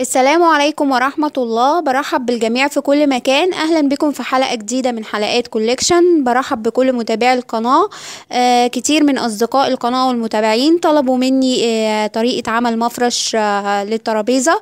السلام عليكم ورحمة الله برحب بالجميع في كل مكان أهلا بكم في حلقة جديدة من حلقات كوليكشن برحب بكل متابعي القناة آه كتير من أصدقاء القناة والمتابعين طلبوا مني آه طريقة عمل مفرش آه للترابيزة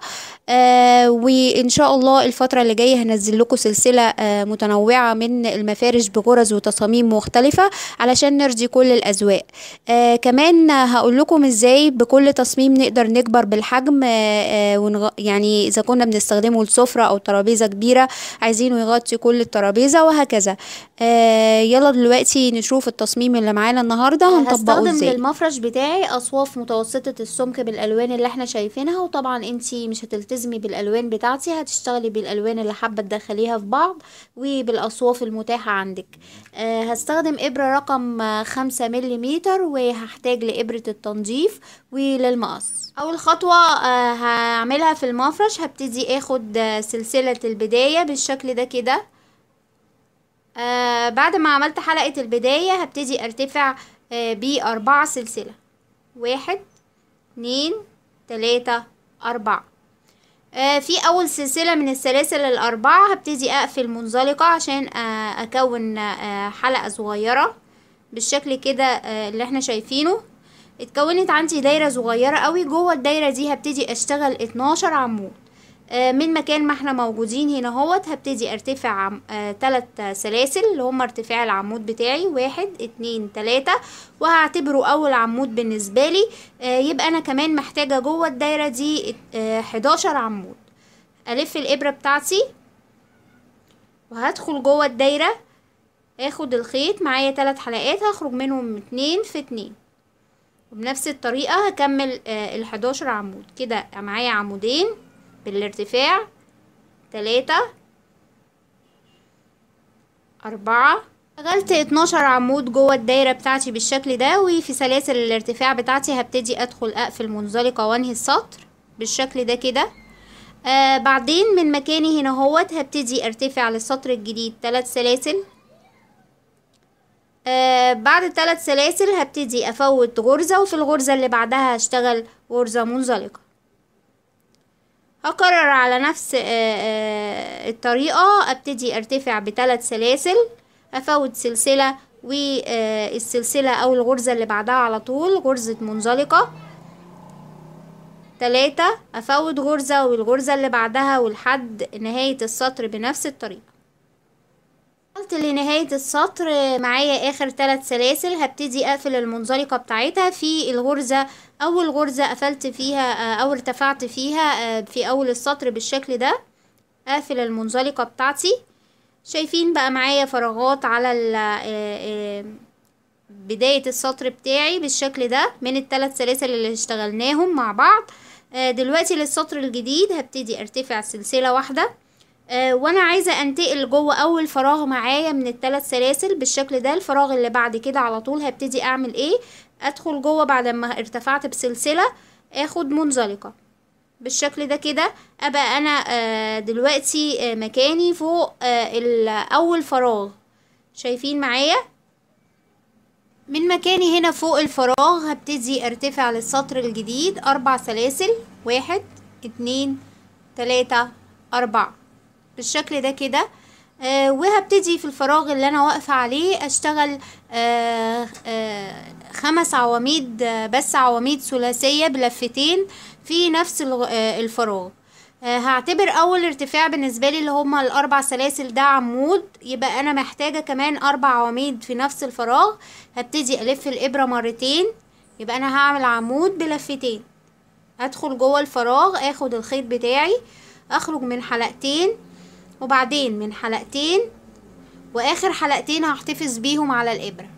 آه وإن شاء الله الفترة اللي جاية هنزل لكم سلسلة آه متنوعة من المفارش بغرز وتصاميم مختلفة علشان نرضي كل الأذواق آه كمان هقول لكم إزاي بكل تصميم نقدر نكبر بالحجم آه آه يعني اذا كنا بنستخدمه لسفره او ترابيزه كبيره عايزينه يغطي كل الترابيزه وهكذا آه يلا دلوقتي نشوف التصميم اللي معانا النهارده آه، هنطبقه ازاي للمفرش بتاعي اصواف متوسطه السمك بالالوان اللي احنا شايفينها وطبعا انت مش هتلتزمي بالالوان بتاعتي هتشتغلي بالالوان اللي حابه تدخليها في بعض وبالاصواف المتاحه عندك آه هستخدم ابره رقم خمسة ملم وهحتاج لابره التنظيف وللمقص اول خطوة آه، هعملها في المفرش هبتدي اخد آه، سلسلة البداية بالشكل ده كده آه، بعد ما عملت حلقة البداية هبتدي ارتفع بأربعة سلسلة واحد اتنين تلاتة أربعة في أول سلسلة من السلاسل الأربعة هبتدي أقفل منزلقة عشان أكون حلقة صغيرة بالشكل كده اللي احنا شايفينه اتكونت عندي دايرة صغيرة قوي جوه الدايرة دي هبتدي اشتغل 12 عمود آه، من مكان ما احنا موجودين هنا اهوت هبتدي ارتفع عم... آه تلات سلاسل اللي هم ارتفاع العمود بتاعي واحد اتنين تلاتة وهعتبره اول عمود بالنسبة لي آه يبقى انا كمان محتاجة جوه الدايرة دي آه عمود الف الابرة بتاعتي وهدخل جوه الدايرة اخد الخيط معايا تلات حلقات هخرج منهم اتنين في اتنين وبنفس الطريقة هكمل آه، الحداشر عمود كده معايا عمودين بالارتفاع تلاتة أربعة شغلت اتناشر عمود جوه الدايرة بتاعتي بالشكل ده وفي سلاسل الارتفاع بتاعتي هبتدي ادخل اقفل منزلقة وانهي السطر بالشكل ده كده آه بعدين من مكاني هنا هوت هبتدي ارتفع للسطر الجديد تلات سلاسل آه، بعد ثلاث سلاسل هبتدي افوت غرزة وفي الغرزة اللي بعدها هشتغل غرزة منزلقة هكرر على نفس آه، آه، الطريقة ابتدي ارتفع بثلاث سلاسل افوت سلسلة والسلسلة او الغرزة اللي بعدها على طول غرزة منزلقة تلاتة افوت غرزة والغرزة اللي بعدها ولحد نهاية السطر بنفس الطريقة وصلت لنهاية السطر معايا آخر ثلاث سلاسل هبتدي أقفل المنزلقة بتاعتها في الغرزة أول غرزة قفلت فيها آه، أو ارتفعت فيها آه، في أول السطر بالشكل ده أقفل المنزلقة بتاعتي شايفين بقى معايا فراغات على آه، بداية السطر بتاعي بالشكل ده من الثلاث سلاسل اللي اشتغلناهم مع بعض دلوقتي للسطر الجديد هبتدي ارتفع سلسلة واحدة آه وانا عايزه انتقل جوه اول فراغ معايا من الثلاث سلاسل بالشكل ده الفراغ اللي بعد كده على طول هبتدي اعمل ايه ادخل جوه بعد ما ارتفعت بسلسله اخد منزلقه بالشكل ده كده ابقى انا آه دلوقتي آه مكاني فوق آه، اول فراغ شايفين معايا من مكاني هنا فوق الفراغ هبتدي ارتفع للسطر الجديد اربع سلاسل واحد اتنين تلاته اربعه بالشكل ده كده آه وهبتدي في الفراغ اللي انا واقفه عليه اشتغل آه آه خمس عواميد بس عواميد ثلاثيه بلفتين في نفس آه، الفراغ آه، هعتبر اول ارتفاع بالنسبه لي اللي هما الاربع سلاسل ده عمود يبقى انا محتاجه كمان اربع عواميد في نفس الفراغ هبتدي الف الابره مرتين يبقى انا هعمل عمود بلفتين ادخل جوه الفراغ اخد الخيط بتاعي اخرج من حلقتين وبعدين من حلقتين واخر حلقتين هحتفظ بيهم على الابره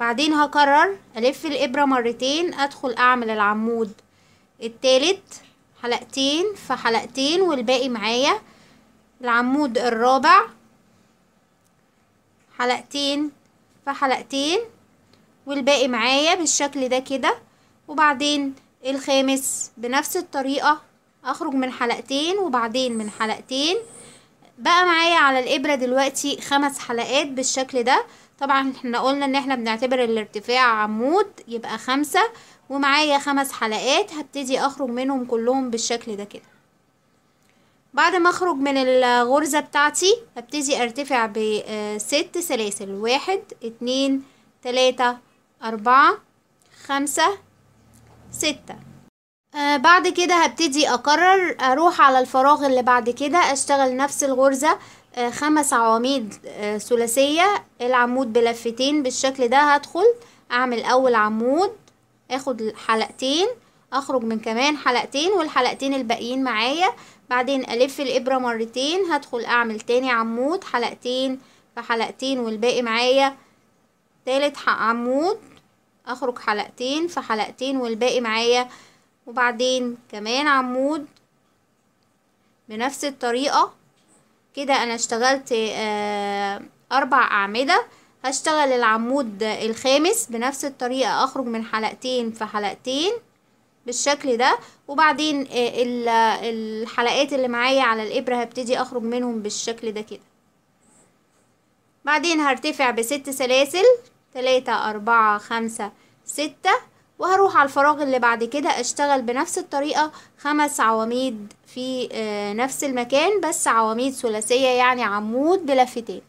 بعدين هكرر الف الابره مرتين ادخل اعمل العمود التالت حلقتين في حلقتين والباقي معايا العمود الرابع حلقتين في حلقتين والباقي معايا بالشكل ده كده وبعدين الخامس بنفس الطريقة اخرج من حلقتين وبعدين من حلقتين بقى معايا على الابره دلوقتي خمس حلقات بالشكل ده طبعا احنا قلنا ان احنا بنعتبر الارتفاع عمود يبقى خمسة ومعايا خمس حلقات هبتدي اخرج منهم كلهم بالشكل ده كده بعد ما اخرج من الغرزة بتاعتي هبتدي ارتفع بست آه، سلاسل واحد اتنين تلاتة اربعة خمسة ستة آه بعد كده هبتدي اقرر اروح على الفراغ اللي بعد كده اشتغل نفس الغرزة آه خمس عواميد آه ثلاثية العمود بلفتين بالشكل ده هدخل اعمل اول عمود اخد حلقتين اخرج من كمان حلقتين والحلقتين الباقيين معايا بعدين الف الابرة مرتين هدخل اعمل تاني عمود حلقتين في حلقتين والباقي معايا تالت عمود اخرج حلقتين في حلقتين والباقي معايا وبعدين كمان عمود بنفس الطريقة كده انا اشتغلت آه، اربع اعمدة هشتغل العمود الخامس بنفس الطريقة اخرج من حلقتين في حلقتين بالشكل ده وبعدين آه، الحلقات اللي معايا على الابرة هبتدي اخرج منهم بالشكل ده كده بعدين هرتفع بست سلاسل تلاتة اربعة خمسة ستة وهروح على الفراغ اللي بعد كده اشتغل بنفس الطريقة خمس عواميد في آه، نفس المكان بس عواميد ثلاثية يعني عمود بلفتين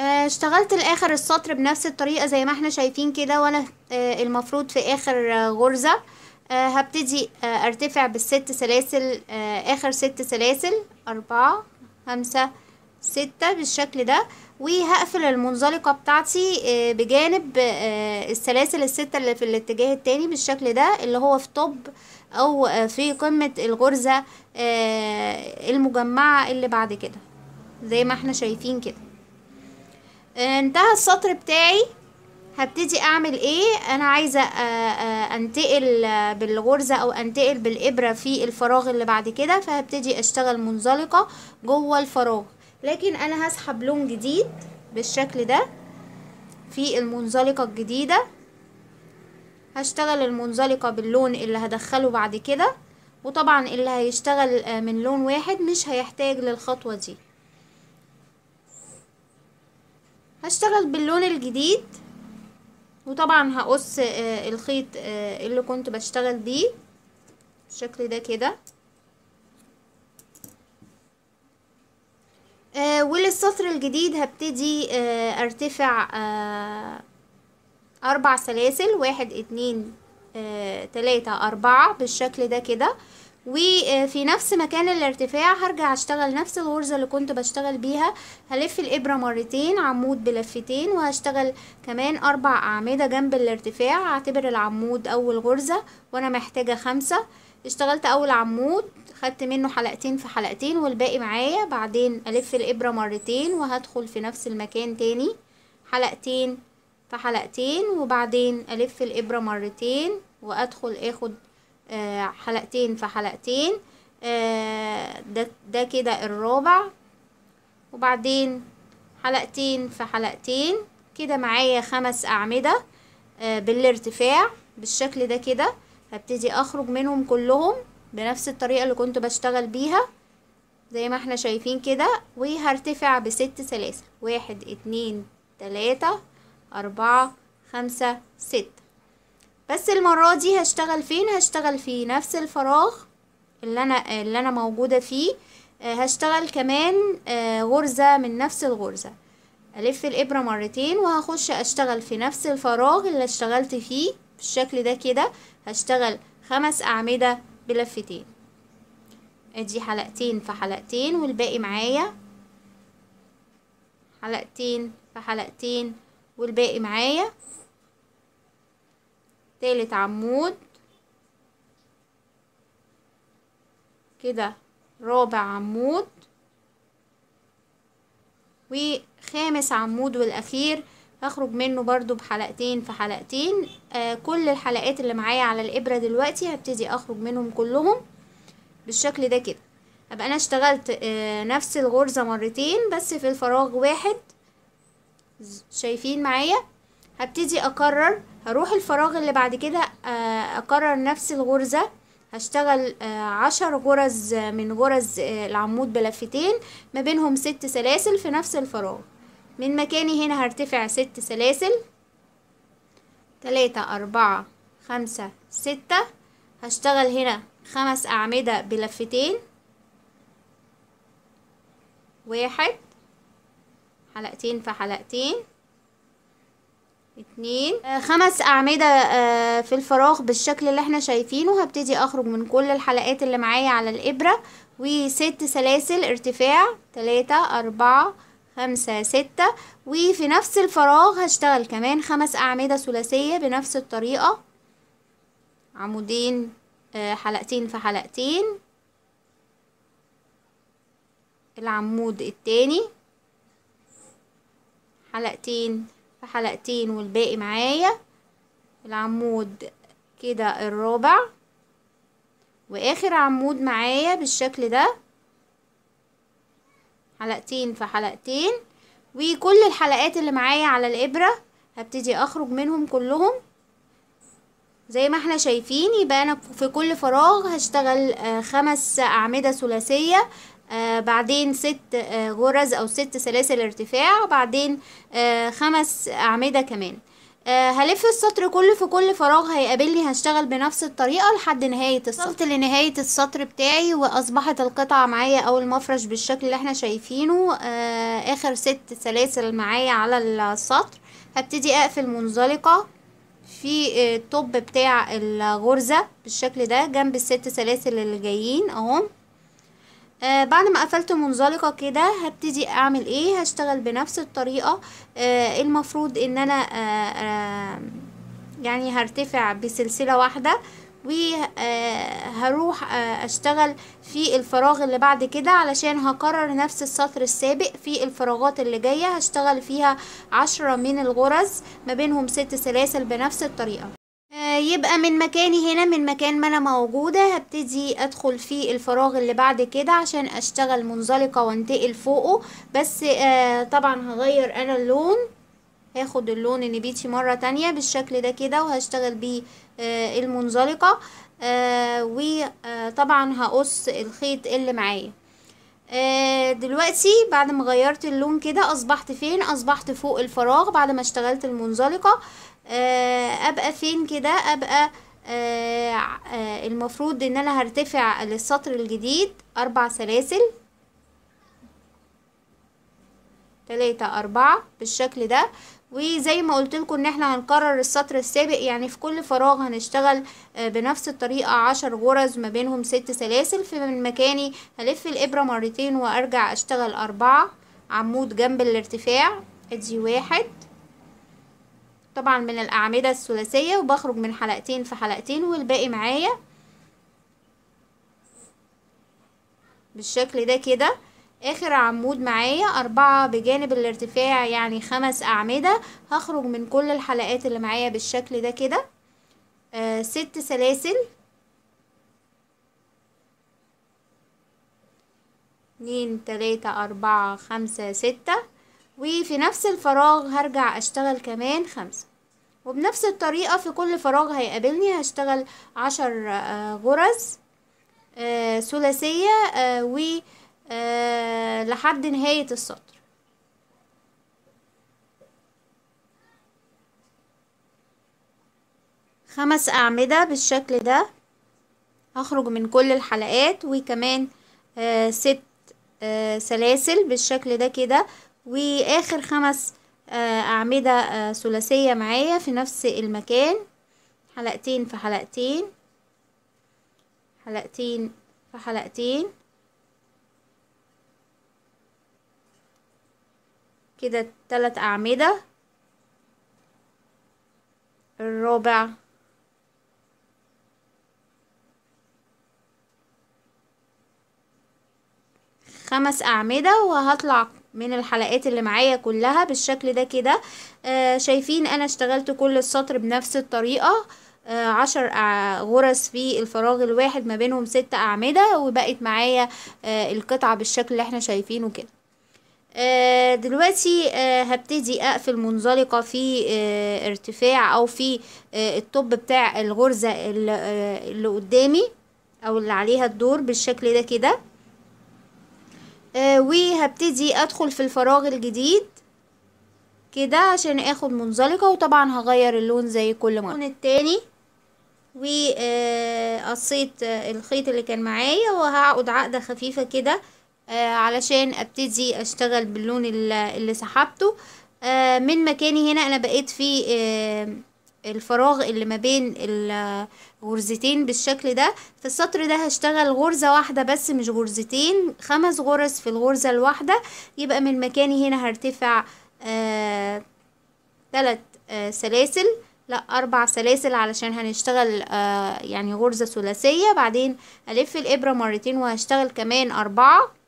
آه، اشتغلت لاخر السطر بنفس الطريقة زي ما احنا شايفين كده وانا آه، المفروض في اخر غرزة هبتدي ارتفع بالست سلاسل اخر ست سلاسل اربعة خمسة ستة بالشكل ده وهقفل المنزلقة بتاعتي آه، بجانب آه، السلاسل الستة اللي في الاتجاه التاني بالشكل ده اللي هو في طب او آه، في قمة الغرزة المجمعة اللي بعد كده زي ما احنا شايفين كده انتهى السطر بتاعي هبتدي اعمل ايه انا عايزة انتقل بالغرزة او انتقل بالابرة في الفراغ اللي بعد كده فهبتدي اشتغل منزلقة جوه الفراغ لكن انا هسحب لون جديد بالشكل ده في المنزلقة الجديدة هشتغل المنزلقة باللون اللي هدخله بعد كده وطبعا اللي هيشتغل آه، من لون واحد مش هيحتاج للخطوة دي هشتغل باللون الجديد وطبعا هقص آه، الخيط آه، اللي كنت بشتغل بيه بالشكل ده كده آه وللسطر الجديد هبتدي آه ارتفع آه اربع سلاسل واحد اتنين آه تلاتة اربعة بالشكل ده كده وفي آه، نفس مكان الارتفاع هرجع اشتغل نفس الغرزة اللي كنت بشتغل بيها هلف الابرة مرتين عمود بلفتين وهشتغل كمان اربع اعمدة جنب الارتفاع اعتبر العمود اول غرزة وانا محتاجة خمسة اشتغلت اول عمود خدت منه حلقتين في حلقتين والباقي معايا بعدين الف الابرة مرتين وهدخل في نفس المكان تاني حلقتين في حلقتين وبعدين الف الابرة مرتين وادخل اخد آه، حلقتين في حلقتين آه، ده, ده كده الرابع وبعدين حلقتين في حلقتين كده معايا خمس اعمدة آه، بالارتفاع بالشكل ده كده هبتدي اخرج منهم كلهم بنفس الطريقة اللي كنت بشتغل بيها زي ما احنا شايفين كده وهرتفع بست سلاسل واحد اتنين تلاتة أربعة خمسة ستة بس المرة دي هشتغل فين هشتغل في نفس الفراغ اللي انا اللي انا موجودة فيه آه، هشتغل كمان آه، غرزة من نفس الغرزة ألف الإبرة مرتين وهخش أشتغل في نفس الفراغ اللي اشتغلت فيه بالشكل ده كده هشتغل خمس أعمدة بلفتين ادي حلقتين في حلقتين والباقي معايا حلقتين في حلقتين والباقي معايا تالت عمود كده رابع عمود وخامس عمود والاخير هخرج منه برضو بحلقتين في حلقتين آه كل الحلقات اللي معايا على الابره دلوقتي هبتدي اخرج منهم كلهم بالشكل ده كده هبقى انا اشتغلت آه نفس الغرزه مرتين بس في الفراغ واحد شايفين معايا هبتدي اكرر هروح الفراغ اللي بعد كده آه اكرر نفس الغرزه هشتغل آه، عشر غرز من غرز آه، العمود بلفتين ما بينهم ست سلاسل في نفس الفراغ من مكاني هنا هرتفع ست سلاسل تلاتة أربعة خمسة ستة هشتغل هنا خمس أعمدة بلفتين واحد حلقتين في حلقتين اتنين آه، خمس أعمدة آه، في الفراغ بالشكل اللي احنا شايفينه هبتدي أخرج من كل الحلقات اللي معايا على الإبرة وست سلاسل ارتفاع تلاتة أربعة خمسة ستة وفي نفس الفراغ هشتغل كمان خمس أعمدة ثلاثية بنفس الطريقة عمودين آه، حلقتين في حلقتين العمود التاني حلقتين في حلقتين والباقي معايا العمود كده الرابع واخر عمود معايا بالشكل ده حلقتين في حلقتين وكل الحلقات اللي معايا على الابره هبتدي اخرج منهم كلهم زي ما احنا شايفين يبقى انا في كل فراغ هشتغل آه، خمس اعمده ثلاثيه آه، بعدين ست آه، غرز او ست سلاسل ارتفاع بعدين خمس اعمده كمان آه، هلف السطر كله في كل فراغ هيقابلني هشتغل بنفس الطريقة لحد نهاية السطر وصلت لنهاية السطر بتاعي واصبحت القطعة معايا او المفرش بالشكل اللي احنا شايفينه آه اخر ست سلاسل معايا على السطر هبتدي اقفل منزلقة في آه، التوب بتاع الغرزة بالشكل ده جنب الست سلاسل اللي جايين اهم آه بعد ما قفلت منزلقة كده هبتدي اعمل ايه هشتغل بنفس الطريقة آه إيه المفروض ان انا آه آه يعني هرتفع بسلسلة واحدة وهروح آه، آه، اشتغل في الفراغ اللي بعد كده علشان هكرر نفس السطر السابق في الفراغات اللي جاية هشتغل فيها عشرة من الغرز ما بينهم ست سلاسل بنفس الطريقة آه، يبقى من مكاني هنا من مكان ما انا موجودة هبتدي ادخل في الفراغ اللي بعد كده عشان اشتغل منزلقة وانتقل فوقه بس آه طبعا هغير انا اللون هاخد اللون النبيتي مرة تانية بالشكل ده كده وهشتغل بيه آه المنزلقة آه وطبعا آه، هقص الخيط اللي معايا آه، دلوقتي بعد ما غيرت اللون كده اصبحت فين اصبحت فوق الفراغ بعد ما اشتغلت المنزلقة آه، ابقى فين كده ابقى آه، آه، المفروض ان انا هرتفع للسطر الجديد اربع سلاسل تلاتة اربعة بالشكل ده وزي ما قلت لكم ان احنا هنكرر السطر السابق يعني في كل فراغ هنشتغل بنفس الطريقة عشر غرز ما بينهم ست سلاسل من مكاني هلف الابرة مرتين وارجع اشتغل اربعة عمود جنب الارتفاع ادي واحد طبعا من الأعمدة الثلاثية وبخرج من حلقتين في حلقتين والباقي معايا بالشكل ده كده اخر عمود معايا اربعة بجانب الارتفاع يعني خمس اعمدة هخرج من كل الحلقات اللي معايا بالشكل ده كده آه ست سلاسل اتنين تلاتة اربعة خمسة ستة وفي نفس الفراغ هرجع اشتغل كمان خمسة وبنفس الطريقة في كل فراغ هيقابلني هشتغل عشر آه، غرز آه، ثلاثية آه، و لحد نهاية السطر خمس أعمدة بالشكل ده هخرج من كل الحلقات وكمان ست سلاسل بالشكل ده كده واخر خمس آه، اعمدة آه، ثلاثية معايا في نفس المكان حلقتين في حلقتين حلقتين في حلقتين كده تلات اعمدة الرابع خمس اعمدة وهطلع من الحلقات اللي معايا كلها بالشكل ده كده آه شايفين انا اشتغلت كل السطر بنفس الطريقة آه عشر غرز في الفراغ الواحد ما بينهم ست اعمدة وبقت معايا آه القطعة بالشكل اللي احنا شايفينه كده آه دلوقتي آه هبتدي اقفل منزلقة في آه ارتفاع او في آه، الطب بتاع الغرزة اللي, آه، اللي قدامي او اللي عليها الدور بالشكل ده كده آه وهبتدي ادخل في الفراغ الجديد كده عشان اخد منزلقة وطبعا هغير اللون زي كل مرة اللون التاني وقصيت آه، آه، الخيط اللي كان معايا وهعقد عقدة خفيفة كده آه، علشان ابتدي اشتغل باللون اللي سحبته من مكاني هنا انا بقيت في الفراغ اللي ما بين الغرزتين بالشكل ده في السطر ده هشتغل غرزة واحدة بس مش غرزتين خمس غرز في الغرزة الواحدة يبقى من مكاني هنا هرتفع آه تلات آه سلاسل لا اربع سلاسل علشان هنشتغل آه يعني غرزة ثلاثية بعدين الف الابرة مرتين وهشتغل كمان اربعة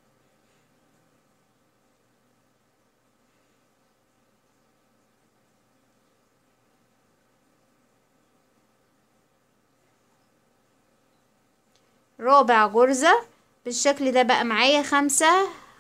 رابع غرزة بالشكل ده بقى معايا خمسة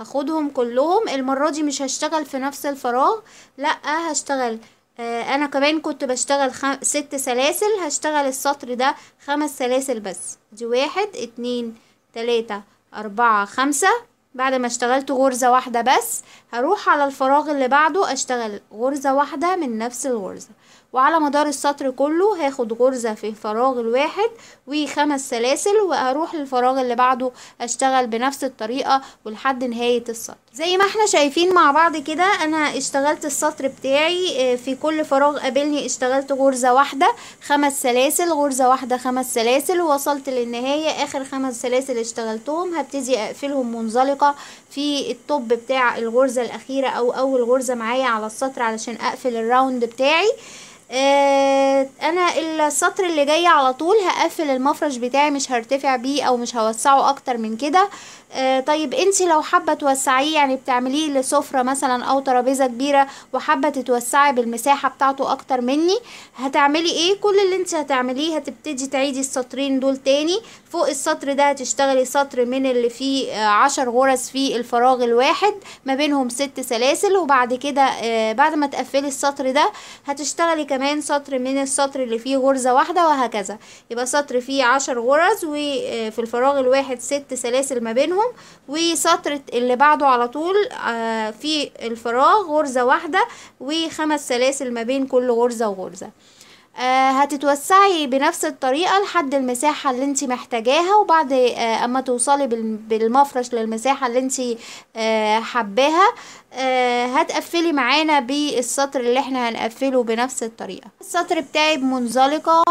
هاخدهم كلهم المرة دي مش هشتغل في نفس الفراغ لا هشتغل آه انا كمان كنت بشتغل خم... ست سلاسل هشتغل السطر ده خمس سلاسل بس دي واحد اتنين تلاتة اربعة خمسة بعد ما اشتغلت غرزة واحدة بس هروح على الفراغ اللي بعده اشتغل غرزة واحدة من نفس الغرزة وعلى مدار السطر كله هاخد غرزة في الفراغ الواحد وخمس سلاسل وهروح للفراغ اللي بعده اشتغل بنفس الطريقة ولحد نهاية السطر زي ما احنا شايفين مع بعض كده انا اشتغلت السطر بتاعي آه، في كل فراغ قابلني اشتغلت غرزة واحدة خمس سلاسل غرزة واحدة خمس سلاسل ووصلت للنهاية اخر خمس سلاسل اشتغلتهم هبتدي اقفلهم منزلقة في الطب بتاع الغرزة الاخيرة او اول غرزة معايا على السطر علشان اقفل الراوند بتاعي آه، انا السطر اللي جاي على طول هقفل المفرش بتاعي مش هرتفع بيه او مش هوسعه اكتر من كده آه، طيب انت لو حابه توسعيه يعني بتعمليه لسفره مثلا او ترابيزه كبيره وحابه تتوسعي بالمساحه بتاعته اكتر مني هتعملي ايه كل اللي انت هتعمليه هتبتدي تعيدي السطرين دول تاني فوق السطر ده هتشتغلي سطر من اللي فيه آه، عشر غرز في الفراغ الواحد ما بينهم ست سلاسل وبعد كده آه، بعد ما تقفلي السطر ده هتشتغلي كمان سطر من السطر اللي فيه غرزه واحده وهكذا يبقى سطر فيه عشر غرز وفي الفراغ الواحد ست سلاسل ما بينهم بينهم وسطر اللي بعده على طول آه، في الفراغ غرزة واحدة وخمس سلاسل ما بين كل غرزة وغرزة آه، هتتوسعي بنفس الطريقة لحد المساحة اللي انت محتاجاها وبعد آه، اما توصلي بالمفرش للمساحة اللي انت آه، حباها هتقفلي معانا بالسطر اللي احنا هنقفله بنفس الطريقة السطر بتاعي بمنزلقة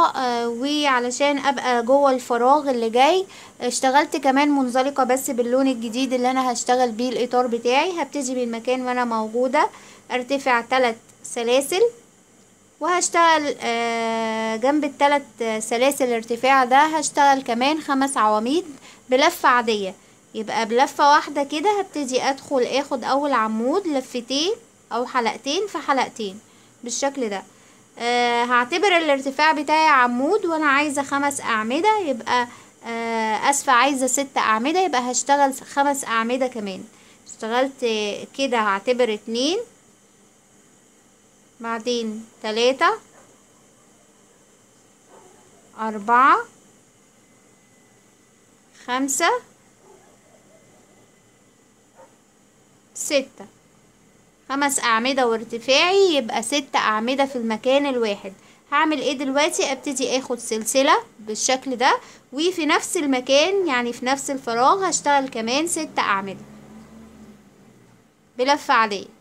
وعلشان ابقى جوه الفراغ اللي جاي اشتغلت كمان منزلقة بس باللون الجديد اللي انا هشتغل بيه الاطار بتاعي هبتدي من المكان ما انا موجودة ارتفع ثلاث سلاسل وهشتغل آه، جنب التلات سلاسل ارتفاع ده هشتغل كمان خمس عواميد بلفة عادية يبقى بلفة واحدة كده هبتدي ادخل اخد اول عمود لفتين او حلقتين في حلقتين بالشكل ده أه هعتبر الارتفاع بتاعي عمود وانا عايزة خمس اعمدة يبقى أه اسفة عايزة ست اعمدة يبقى هشتغل خمس اعمدة كمان اشتغلت كده هعتبر اتنين بعدين تلاتة أربعة خمسة ستة خمس أعمدة وارتفاعي يبقى ست أعمدة في المكان الواحد هعمل ايه دلوقتي ابتدي اخد سلسلة بالشكل ده وفي نفس المكان يعني في نفس الفراغ هشتغل كمان ست أعمدة بلفة عادية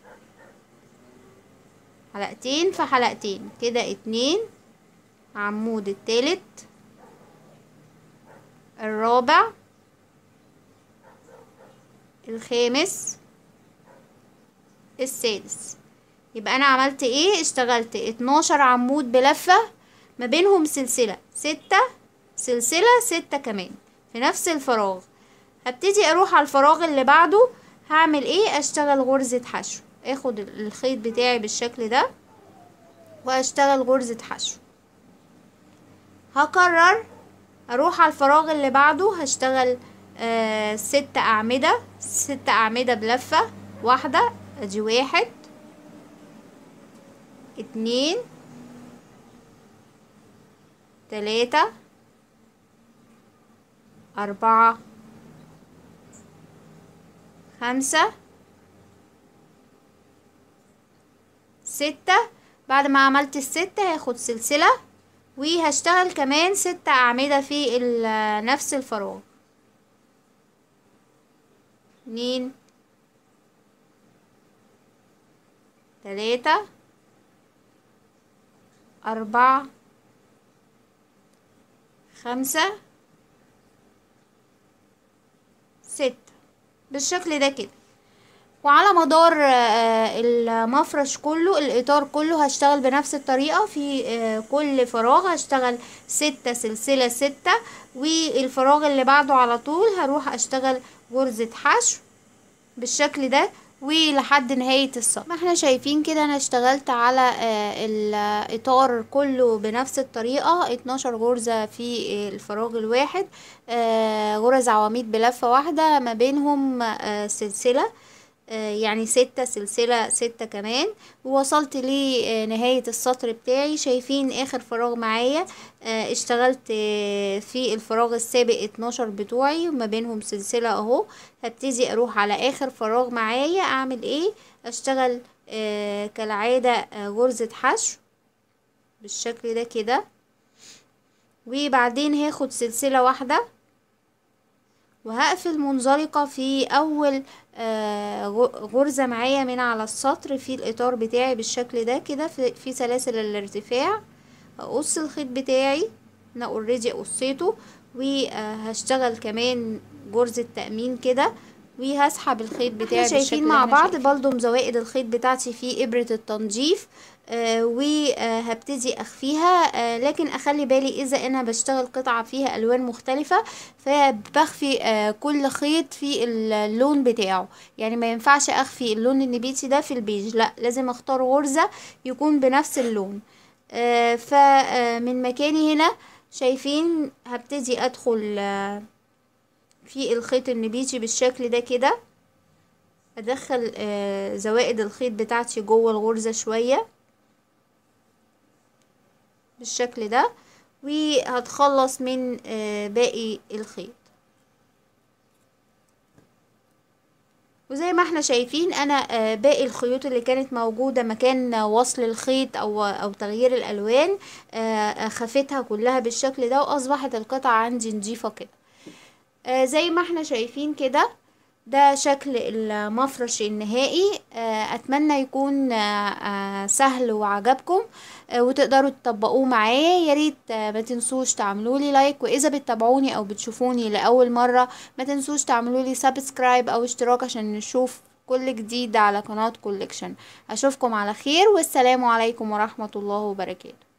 حلقتين في حلقتين كده اتنين عمود التالت الرابع الخامس السادس يبقى انا عملت ايه اشتغلت اتناشر عمود بلفة ما بينهم سلسلة ستة سلسلة ستة كمان في نفس الفراغ هبتدي اروح على الفراغ اللي بعده هعمل ايه اشتغل غرزة حشو اخد الخيط بتاعي بالشكل ده واشتغل غرزة حشو هكرر اروح على الفراغ اللي بعده هشتغل آه ست اعمدة ست اعمدة بلفة واحدة ادي واحد اتنين تلاتة أربعة خمسة ستة بعد ما عملت الستة هاخد سلسلة وهشتغل كمان ست أعمدة في نفس الفراغ اتنين تلاتة أربعة خمسة ستة بالشكل ده كده وعلى مدار آه، المفرش كله الاطار كله هشتغل بنفس الطريقة في آه، كل فراغ هشتغل ستة سلسلة ستة والفراغ اللي بعده على طول هروح اشتغل غرزة حشو بالشكل ده ولحد نهاية السطر ما احنا شايفين كده انا اشتغلت على آه، الاطار كله بنفس الطريقة 12 غرزة في الفراغ الواحد غرز عواميد بلفة واحدة ما بينهم سلسلة آه، يعني ستة سلسلة ستة كمان ووصلت لنهاية آه، السطر بتاعي شايفين اخر فراغ معايا آه، اشتغلت في الفراغ السابق اتناشر بتوعي وما بينهم سلسلة اهو هبتدي اروح على اخر فراغ معايا اعمل ايه اشتغل كالعادة غرزة حشو بالشكل ده كده وبعدين هاخد سلسلة واحدة وهقفل منزلقة في أول آه، غرزة معايا من على السطر في الإطار بتاعي بالشكل ده كده في سلاسل الارتفاع هقص الخيط بتاعي أنا اوريدي قصيته وهشتغل آه، كمان غرزة تأمين كده وهسحب الخيط بتاعي شايفين مع بعض برضو زوائد الخيط بتاعتي في إبرة التنظيف آه، وهبتدي اخفيها آه، لكن اخلي بالي اذا انا بشتغل قطعة فيها الوان مختلفة فبخفي آه، كل خيط في اللون بتاعه يعني ما ينفعش اخفي اللون النبيتي ده في البيج لا لازم اختار غرزة يكون بنفس اللون فمن مكاني هنا شايفين هبتدي ادخل في الخيط النبيتي بالشكل ده كده ادخل زوائد الخيط بتاعتي جوه الغرزة شوية بالشكل ده وهتخلص من آه، باقي الخيط وزي ما احنا شايفين انا آه، باقي الخيوط اللي كانت موجودة مكان وصل الخيط او, أو تغيير الالوان آه، خفتها كلها بالشكل ده واصبحت القطعة عندي نضيفة كده زي ما احنا شايفين كده ده شكل المفرش النهائي آه، اتمنى يكون آه، آه، سهل وعجبكم وتقدروا تطبقوه معايا ياريت ما تنسوش تعملوا لي لايك واذا بتتابعوني او بتشوفوني لاول مره ما تنسوش تعملوا لي سبسكرايب او اشتراك عشان نشوف كل جديد على قناه كولكشن اشوفكم على خير والسلام عليكم ورحمه الله وبركاته